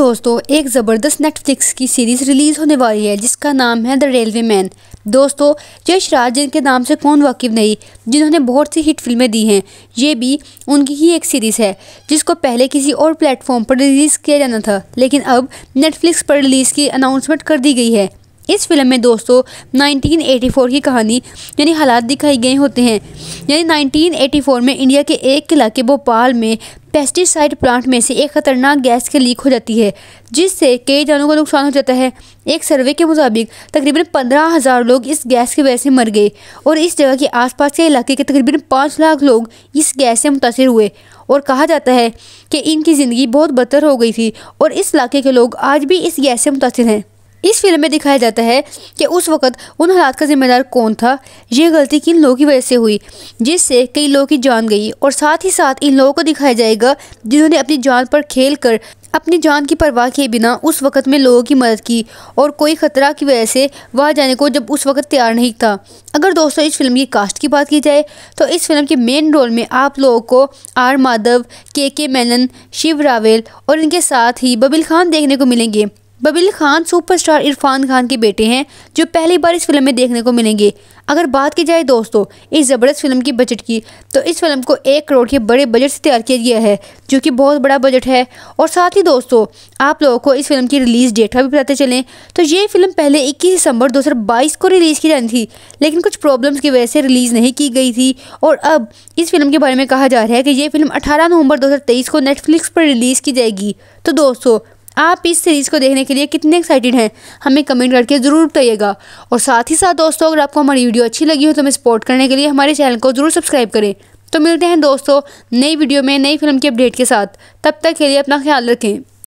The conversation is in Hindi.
दोस्तों एक ज़बरदस्त नेटफ्लिक्स की सीरीज़ रिलीज़ होने वाली है जिसका नाम है द रेलवे मैन दोस्तों यश राज जिनके नाम से कौन वाकिफ नहीं जिन्होंने बहुत सी हिट फिल्में दी हैं ये भी उनकी ही एक सीरीज़ है जिसको पहले किसी और प्लेटफॉर्म पर रिलीज़ किया जाना था लेकिन अब नेटफ्लिक्स पर रिलीज़ की अनाउंसमेंट कर दी गई है इस फिल्म में दोस्तों 1984 की कहानी यानी हालात दिखाई गए होते हैं यानी 1984 में इंडिया के एक इलाके भोपाल में पेस्टिसाइड प्लांट में से एक खतरनाक गैस के लीक हो जाती है जिससे कई जानों का नुकसान हो जाता है एक सर्वे के मुताबिक तकरीबन पंद्रह हज़ार लोग इस गैस की वजह से मर गए और इस जगह के आसपास के इलाके के तकरीबन पाँच लाख लोग इस गैस से मुतासर हुए और कहा जाता है कि इनकी ज़िंदगी बहुत बदतर हो गई थी और इस इलाके के लोग आज भी इस गैस से मुतासर हैं इस फिल्म में दिखाया जाता है कि उस वक़्त उन हालात का जिम्मेदार कौन था यह गलती किन लोगों की वजह से हुई जिससे कई लोगों की जान गई और साथ ही साथ इन लोगों को दिखाया जाएगा जिन्होंने अपनी जान पर खेल कर अपनी जान की परवाह किए बिना उस वक़्त में लोगों की मदद की और कोई ख़तरा की वजह से वहाँ जाने को जब उस वक़्त तैयार नहीं था अगर दोस्तों इस फिल्म की कास्ट की बात की जाए तो इस फिल्म के मेन रोल में आप लोगों को आर माधव के के मैनन शिव रावेल और इनके साथ ही बबील खान देखने को मिलेंगे बबील खान सुपरस्टार इरफान खान के बेटे हैं जो पहली बार इस फिल्म में देखने को मिलेंगे अगर बात की जाए दोस्तों इस ज़बरदस्त फिल्म की बजट की तो इस फिल्म को एक करोड़ के बड़े बजट से तैयार किया गया है जो कि बहुत बड़ा बजट है और साथ ही दोस्तों आप लोगों को इस फिल्म की रिलीज़ डेट का भी बताते चलें तो ये फिल्म पहले इक्कीस दिसंबर 2022 को रिलीज़ की जानी थी लेकिन कुछ प्रॉब्लम्स की वजह से रिलीज़ नहीं की गई थी और अब इस फिल्म के बारे में कहा जा रहा है कि ये फिल्म अठारह नवंबर दो को नेटफ्लिक्स पर रिलीज़ की जाएगी तो दोस्तों आप इस सीरीज़ को देखने के लिए कितने एक्साइटेड हैं हमें कमेंट करके ज़रूर बताइएगा और साथ ही साथ दोस्तों अगर आपको हमारी वीडियो अच्छी लगी हो तो हमें सपोर्ट करने के लिए हमारे चैनल को ज़रूर सब्सक्राइब करें तो मिलते हैं दोस्तों नई वीडियो में नई फिल्म की अपडेट के साथ तब तक के लिए अपना ख्याल रखें